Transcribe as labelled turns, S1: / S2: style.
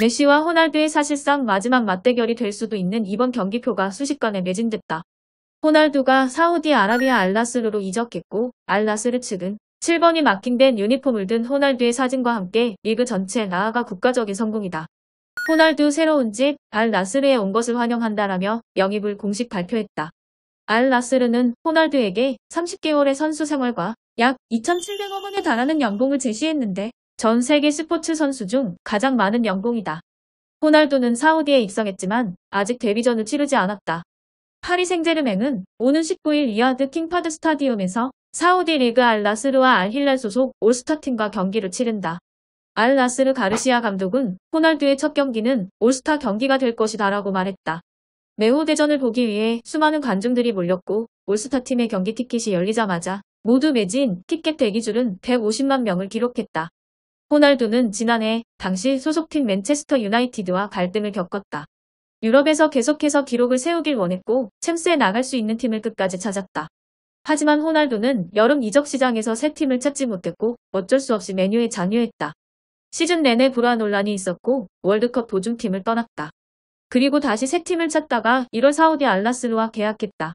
S1: 메시와 호날두의 사실상 마지막 맞대결이 될 수도 있는 이번 경기표가 수십건에 매진됐다. 호날두가 사우디 아라비아 알라스르로 이적했고 알라스르 측은 7번이 마킹된 유니폼을 든 호날두의 사진과 함께 리그 전체 나아가 국가적인 성공이다. 호날두 새로운 집 알라스르에 온 것을 환영한다라며 영입을 공식 발표했다. 알라스르는 호날두에게 30개월의 선수 생활과 약 2,700억 원에 달하는 연봉을 제시했는데 전 세계 스포츠 선수 중 가장 많은 연봉이다. 호날두는 사우디에 입성했지만 아직 데뷔전을 치르지 않았다. 파리 생제르맹은 오는 19일 리하드 킹파드 스타디움에서 사우디 리그 알라스르와 알힐랄 소속 올스타팀과 경기를 치른다. 알라스르 가르시아 감독은 호날두의 첫 경기는 올스타 경기가 될 것이다라고 말했다. 매호 대전을 보기 위해 수많은 관중들이 몰렸고 올스타팀의 경기 티켓이 열리자마자 모두 매진 티켓 대기줄은 150만 명을 기록했다. 호날두는 지난해 당시 소속팀 맨체스터 유나이티드와 갈등을 겪었다. 유럽에서 계속해서 기록을 세우길 원했고 챔스에 나갈 수 있는 팀을 끝까지 찾았다. 하지만 호날두는 여름 이적 시장에서 새 팀을 찾지 못했고 어쩔 수 없이 메뉴에 잔유했다. 시즌 내내 불화 논란이 있었고 월드컵 도중팀을 떠났다. 그리고 다시 새 팀을 찾다가 1월 사우디 알라스루와 계약했다.